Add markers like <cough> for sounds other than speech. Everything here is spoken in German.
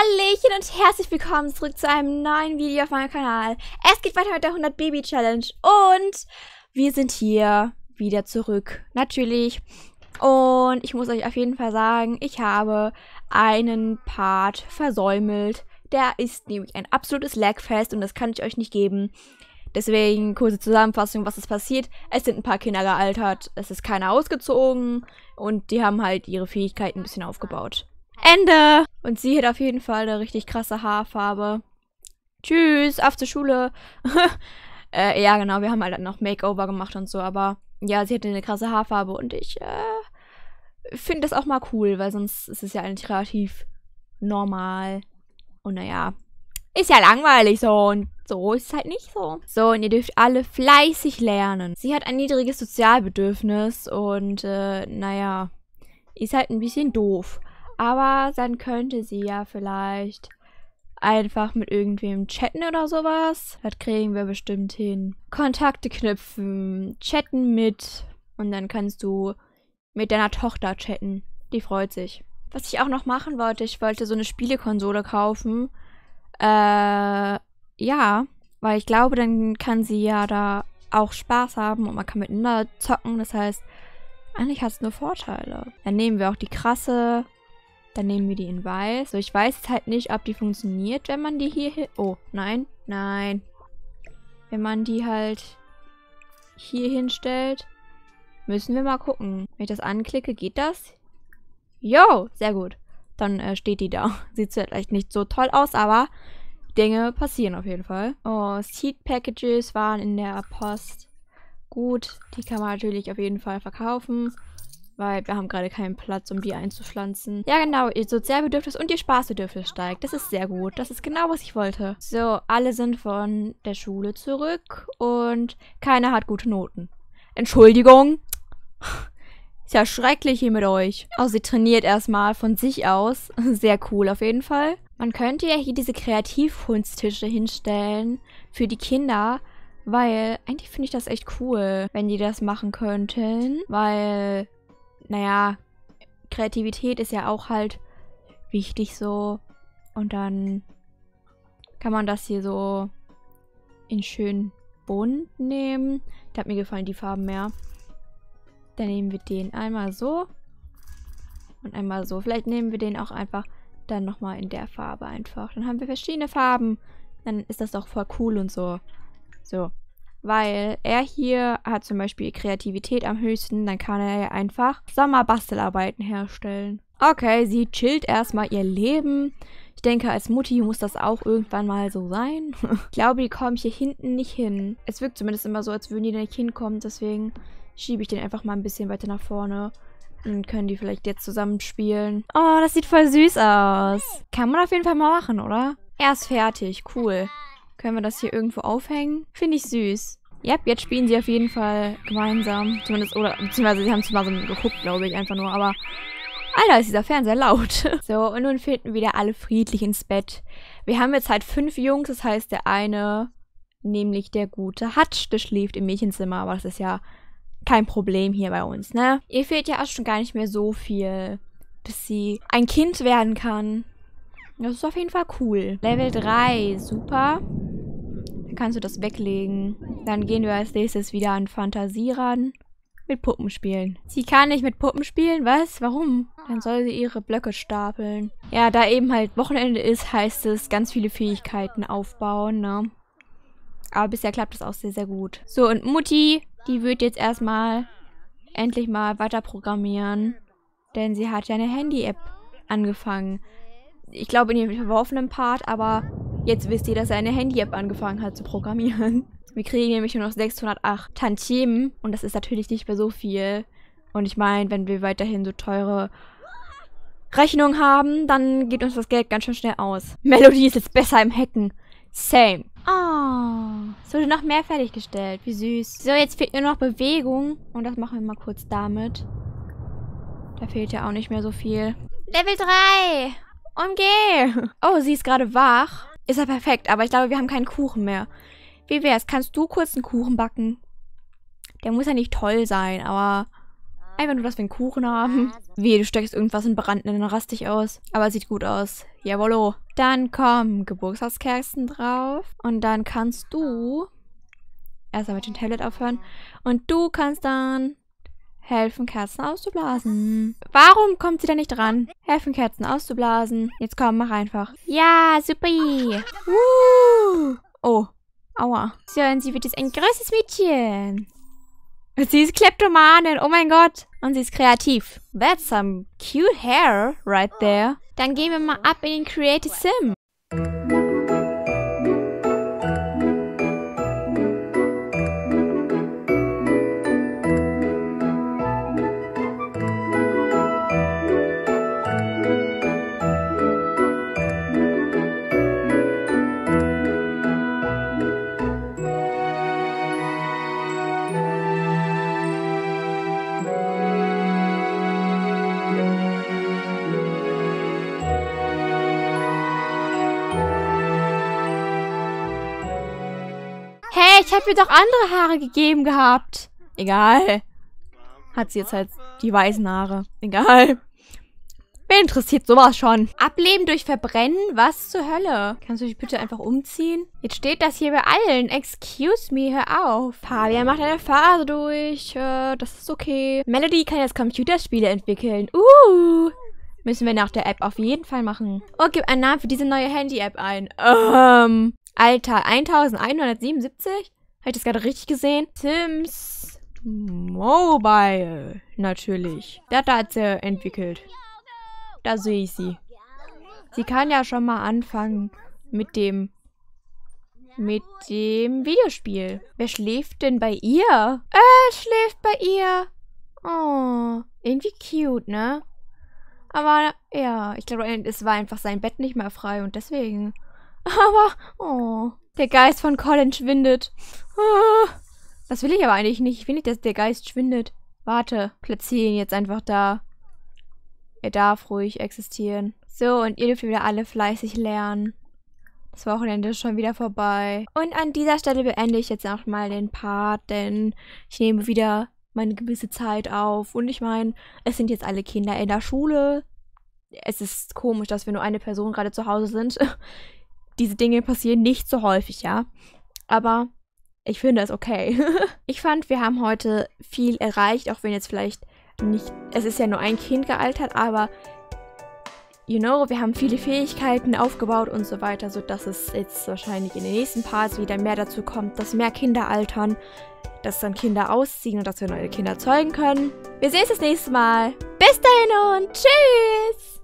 Hallöchen und herzlich willkommen zurück zu einem neuen Video auf meinem Kanal. Es geht weiter mit der 100 Baby Challenge und wir sind hier wieder zurück, natürlich. Und ich muss euch auf jeden Fall sagen, ich habe einen Part versäumelt. Der ist nämlich ein absolutes Lagfest und das kann ich euch nicht geben. Deswegen kurze Zusammenfassung, was ist passiert. Es sind ein paar Kinder gealtert, es ist keiner ausgezogen und die haben halt ihre Fähigkeiten ein bisschen aufgebaut. Ende! Und sie hat auf jeden Fall eine richtig krasse Haarfarbe. Tschüss, auf zur Schule. <laughs> äh, ja, genau, wir haben halt noch Makeover gemacht und so, aber ja, sie hatte eine krasse Haarfarbe und ich äh, finde das auch mal cool, weil sonst ist es ja eigentlich relativ normal. Und naja, ist ja langweilig so und so ist es halt nicht so. So, und ihr dürft alle fleißig lernen. Sie hat ein niedriges Sozialbedürfnis und äh, naja, ist halt ein bisschen doof. Aber dann könnte sie ja vielleicht einfach mit irgendwem chatten oder sowas. Das kriegen wir bestimmt hin. Kontakte knüpfen, chatten mit und dann kannst du mit deiner Tochter chatten. Die freut sich. Was ich auch noch machen wollte, ich wollte so eine Spielekonsole kaufen. Äh, ja, weil ich glaube, dann kann sie ja da auch Spaß haben und man kann miteinander zocken. Das heißt, eigentlich hat es nur Vorteile. Dann nehmen wir auch die krasse dann nehmen wir die in weiß. So, ich weiß halt nicht, ob die funktioniert, wenn man die hier... Oh, nein, nein. Wenn man die halt hier hinstellt, müssen wir mal gucken. Wenn ich das anklicke, geht das? Jo, sehr gut. Dann äh, steht die da. <laughs> Sieht vielleicht nicht so toll aus, aber Dinge passieren auf jeden Fall. Oh, Seed Packages waren in der Post. Gut, die kann man natürlich auf jeden Fall verkaufen weil wir haben gerade keinen Platz, um die einzupflanzen. Ja, genau, ihr Sozialbedürfnis und ihr Spaßbedürfnis steigt. Das ist sehr gut. Das ist genau, was ich wollte. So, alle sind von der Schule zurück und keiner hat gute Noten. Entschuldigung. Ist ja schrecklich hier mit euch. Also sie trainiert erstmal von sich aus. Sehr cool auf jeden Fall. Man könnte ja hier diese Kreativkunsttische hinstellen für die Kinder, weil eigentlich finde ich das echt cool, wenn die das machen könnten, weil naja, Kreativität ist ja auch halt wichtig so. Und dann kann man das hier so in schön bunt nehmen. Ich hat mir gefallen die Farben mehr. Dann nehmen wir den einmal so und einmal so. Vielleicht nehmen wir den auch einfach dann nochmal in der Farbe einfach. Dann haben wir verschiedene Farben. Dann ist das doch voll cool und so. So weil er hier hat zum Beispiel Kreativität am höchsten, dann kann er ja einfach Sommerbastelarbeiten herstellen. Okay, sie chillt erstmal ihr Leben. Ich denke, als Mutti muss das auch irgendwann mal so sein. <laughs> ich glaube, die kommen hier hinten nicht hin. Es wirkt zumindest immer so, als würden die da nicht hinkommen. Deswegen schiebe ich den einfach mal ein bisschen weiter nach vorne. Dann können die vielleicht jetzt zusammenspielen. Oh, das sieht voll süß aus. Kann man auf jeden Fall mal machen, oder? Er ist fertig, cool. Können wir das hier irgendwo aufhängen? Finde ich süß. Yep, jetzt spielen sie auf jeden Fall gemeinsam. Zumindest, oder, beziehungsweise sie haben es mal so geguckt, glaube ich, einfach nur. Aber, Alter, ist dieser Fernseher laut. <laughs> so, und nun finden wieder alle friedlich ins Bett. Wir haben jetzt halt fünf Jungs, das heißt, der eine, nämlich der gute Hutch, der schläft im Mädchenzimmer, aber das ist ja kein Problem hier bei uns, ne? Ihr fehlt ja auch schon gar nicht mehr so viel, bis sie ein Kind werden kann. Das ist auf jeden Fall cool. Level 3, super kannst du das weglegen. Dann gehen wir als nächstes wieder an Fantasie ran. Mit Puppen spielen. Sie kann nicht mit Puppen spielen? Was? Warum? Dann soll sie ihre Blöcke stapeln. Ja, da eben halt Wochenende ist, heißt es ganz viele Fähigkeiten aufbauen, ne? Aber bisher klappt das auch sehr, sehr gut. So, und Mutti, die wird jetzt erstmal endlich mal weiter programmieren. Denn sie hat ja eine Handy-App angefangen. Ich glaube, in ihrem verworfenen Part, aber Jetzt wisst ihr, dass er eine Handy-App angefangen hat zu programmieren. <laughs> Wir kriegen nämlich nur noch 608 Tantiemen und das ist natürlich nicht mehr so viel. Und ich meine, wenn wir weiterhin so teure Rechnungen haben, dann geht uns das Geld ganz schön schnell aus. Melody ist jetzt besser im Hacken. Same. Oh, es wurde noch mehr fertiggestellt. Wie süß. So, jetzt fehlt nur noch Bewegung. Und das machen wir mal kurz damit. Da fehlt ja auch nicht mehr so viel. Level 3. Umgeh. Oh, sie ist gerade wach. Ist ja perfekt, aber ich glaube, wir haben keinen Kuchen mehr. Wie wär's? Kannst du kurz einen Kuchen backen? Der muss ja nicht toll sein, aber einfach nur, dass wir einen Kuchen haben. Wie, du steckst irgendwas in Brand, dann rast dich aus. Aber sieht gut aus. Jawollo. Dann kommen Geburtstagskerzen drauf. Und dann kannst du erstmal mit dem Tablet aufhören. Und du kannst dann Helfen, Kerzen auszublasen. Mhm. Warum kommt sie da nicht dran? Helfen, Kerzen auszublasen. Jetzt komm, mach einfach. Ja, super. Uh. Oh, aua. So, und sie wird jetzt ein größeres Mädchen. Sie ist Kleptomanin, oh mein Gott. Und sie ist kreativ. That's some cute hair right there. Dann gehen wir mal ab in den Creative Sim. hat mir doch andere Haare gegeben gehabt. Egal. Hat sie jetzt halt die weißen Haare. Egal. Wer interessiert sowas schon? Ableben durch Verbrennen? Was zur Hölle? Kannst du dich bitte einfach umziehen? Jetzt steht das hier bei allen. Excuse me, hör auf. Fabian macht eine Phase durch. Äh, das ist okay. Melody kann jetzt Computerspiele entwickeln. Uh. Müssen wir nach der App auf jeden Fall machen. Oh, gib einen Namen für diese neue Handy-App ein. Ähm. Alter, 1177? Habe ich das gerade richtig gesehen? Sims Mobile. Natürlich. da hat sie äh, entwickelt. Da sehe ich sie. Sie kann ja schon mal anfangen mit dem mit dem Videospiel. Wer schläft denn bei ihr? Äh, schläft bei ihr. Oh, irgendwie cute, ne? Aber ja, ich glaube, es war einfach sein Bett nicht mehr frei und deswegen. <laughs> Aber, oh. Der Geist von Colin schwindet. Ah. das will ich aber eigentlich nicht. Ich will nicht, dass der Geist schwindet. Warte, platziere ihn jetzt einfach da. Er darf ruhig existieren. So, und ihr dürft wieder alle fleißig lernen. Das Wochenende ist schon wieder vorbei. Und an dieser Stelle beende ich jetzt auch mal den Part, denn ich nehme wieder meine gewisse Zeit auf. Und ich meine, es sind jetzt alle Kinder in der Schule. Es ist komisch, dass wir nur eine Person gerade zu Hause sind diese Dinge passieren nicht so häufig, ja. Aber ich finde es okay. <laughs> ich fand, wir haben heute viel erreicht, auch wenn jetzt vielleicht nicht, es ist ja nur ein Kind gealtert, aber you know, wir haben viele Fähigkeiten aufgebaut und so weiter, sodass es jetzt wahrscheinlich in den nächsten Parts wieder mehr dazu kommt, dass mehr Kinder altern, dass dann Kinder ausziehen und dass wir neue Kinder zeugen können. Wir sehen uns das nächste Mal. Bis dahin und tschüss!